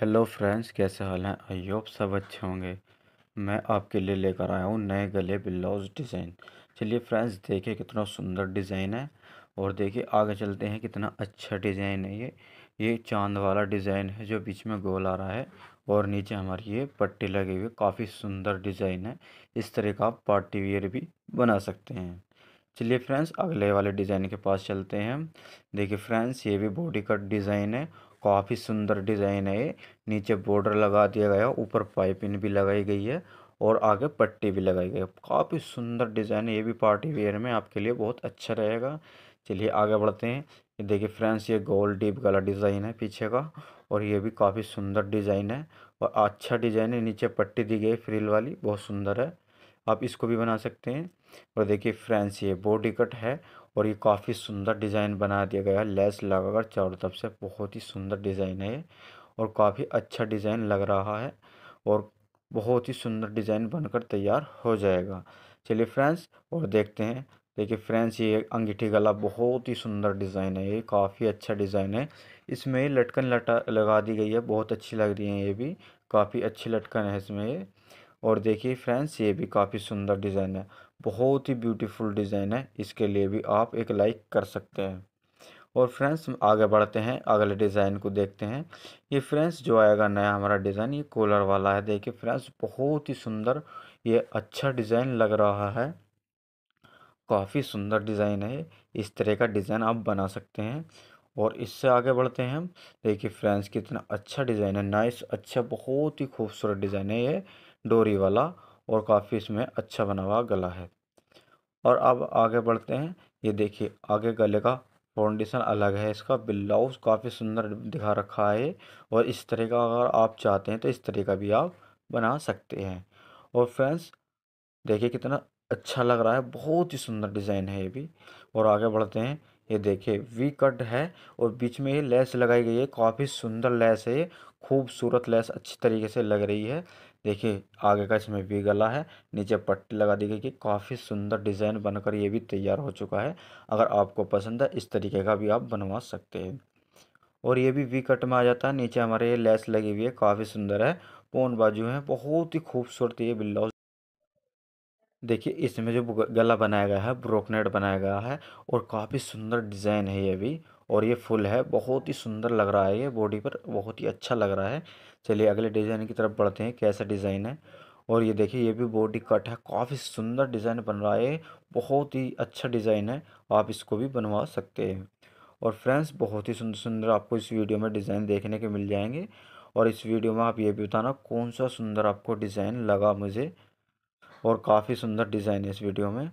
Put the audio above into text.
hello friends कैसे हाल हैं I hope सब अच्छे होंगे मैं आपके लिए लेकर आया हूँ नए गले ब्लाउज डिज़ाइन चलिए फ्रेंड्स देखिए कितना सुंदर डिज़ाइन है और देखिए आगे चलते हैं कितना अच्छा डिज़ाइन है ये ये चांद वाला डिज़ाइन है जो बीच में गोल आ रहा है और नीचे हमारी ये पट्टी लगी हुई काफ़ी सुंदर डिज़ाइन है इस तरह का आप पार्टी वियर भी बना सकते हैं चलिए फ्रेंड्स अगले वाले डिज़ाइन के पास चलते हैं देखिए फ्रेंड्स ये भी बॉडी कट डिज़ाइन है काफ़ी सुंदर डिज़ाइन है नीचे बॉर्डर लगा दिया गया ऊपर पाइपिंग भी लगाई गई है और आगे पट्टी भी लगाई गई है काफ़ी सुंदर डिज़ाइन है ये भी पार्टी वेयर में आपके लिए बहुत अच्छा रहेगा चलिए आगे बढ़ते हैं ये देखिए फ्रेंड्स ये गोल डीप गला डिज़ाइन है पीछे का और ये भी काफ़ी सुंदर डिज़ाइन है और अच्छा डिज़ाइन है नीचे पट्टी दी गई फ्रिल वाली बहुत सुंदर है आप इसको भी बना सकते हैं और देखिए फ्रेंड्स ये बॉडी कट है और ये काफ़ी सुंदर डिज़ाइन बना दिया गया है लेस लगाकर चारों तरफ से बहुत ही सुंदर डिज़ाइन है और काफ़ी अच्छा डिज़ाइन लग रहा है और बहुत ही सुंदर डिज़ाइन बनकर तैयार हो जाएगा चलिए फ्रेंड्स और देखते हैं देखिए फ्रेंड्स ये अंगीठी गला बहुत ही सुंदर डिज़ाइन है ये काफ़ी अच्छा डिज़ाइन है इसमें लटकन लटा लगा दी गई है बहुत अच्छी लग रही है ये भी काफ़ी अच्छी लटकन है इसमें और देखिए फ्रेंड्स ये भी काफ़ी सुंदर डिज़ाइन है बहुत ही ब्यूटीफुल डिज़ाइन है इसके लिए भी आप एक लाइक कर सकते हैं और फ्रेंड्स आगे बढ़ते हैं अगले डिज़ाइन को देखते हैं ये फ्रेंड्स जो आएगा नया हमारा डिज़ाइन ये कॉलर वाला है देखिए फ्रेंड्स बहुत ही सुंदर ये अच्छा डिज़ाइन लग रहा है काफ़ी सुंदर डिज़ाइन है इस तरह का डिज़ाइन आप बना सकते हैं और इससे आगे बढ़ते हैं हम देखिए फ्रेंड्स कितना अच्छा डिज़ाइन है नाइस अच्छा बहुत ही खूबसूरत डिज़ाइन है ये डोरी वाला और काफ़ी इसमें अच्छा बना हुआ गला है और अब आगे बढ़ते हैं ये देखिए आगे गले का फाउंडेशन अलग है इसका ब्लाउज काफ़ी सुंदर दिखा रखा है और इस तरह का अगर आप चाहते हैं तो इस तरह का भी आप बना सकते हैं और फ्रेंड्स देखिए कितना अच्छा लग रहा है बहुत ही सुंदर डिज़ाइन है ये भी और आगे बढ़ते हैं ये देखिए वी कट है और बीच में ये लेस लगाई गई है काफ़ी सुंदर लेस है ये खूबसूरत लेस अच्छी तरीके से लग रही है देखिए आगे का इसमें वी गला है नीचे पट्टी लगा दी गई कि काफ़ी सुंदर डिज़ाइन बनकर ये भी तैयार हो चुका है अगर आपको पसंद है इस तरीके का भी आप बनवा सकते हैं और ये भी वी कट में आ जाता है नीचे हमारे ये लेस लगी हुई है काफ़ी सुंदर है पोन बाजू है बहुत ही खूबसूरत ये ब्लाउज देखिए इसमें जो गला बनाया गया है ब्रोकनेट बनाया गया है और काफ़ी सुंदर डिज़ाइन है ये भी और ये फुल है बहुत ही सुंदर लग रहा है ये बॉडी पर बहुत ही अच्छा लग रहा है चलिए अगले डिज़ाइन की तरफ बढ़ते हैं कैसा डिज़ाइन है और ये देखिए ये भी बॉडी कट है काफ़ी सुंदर डिज़ाइन बन रहा है बहुत ही अच्छा डिज़ाइन है आप इसको भी बनवा सकते हैं और फ्रेंड्स बहुत ही सुंदर सुंदर आपको इस वीडियो में डिज़ाइन देखने के मिल जाएंगे और इस वीडियो में आप ये भी बताना कौन सा सुंदर आपको डिज़ाइन लगा मुझे और काफ़ी सुंदर डिज़ाइन है इस वीडियो में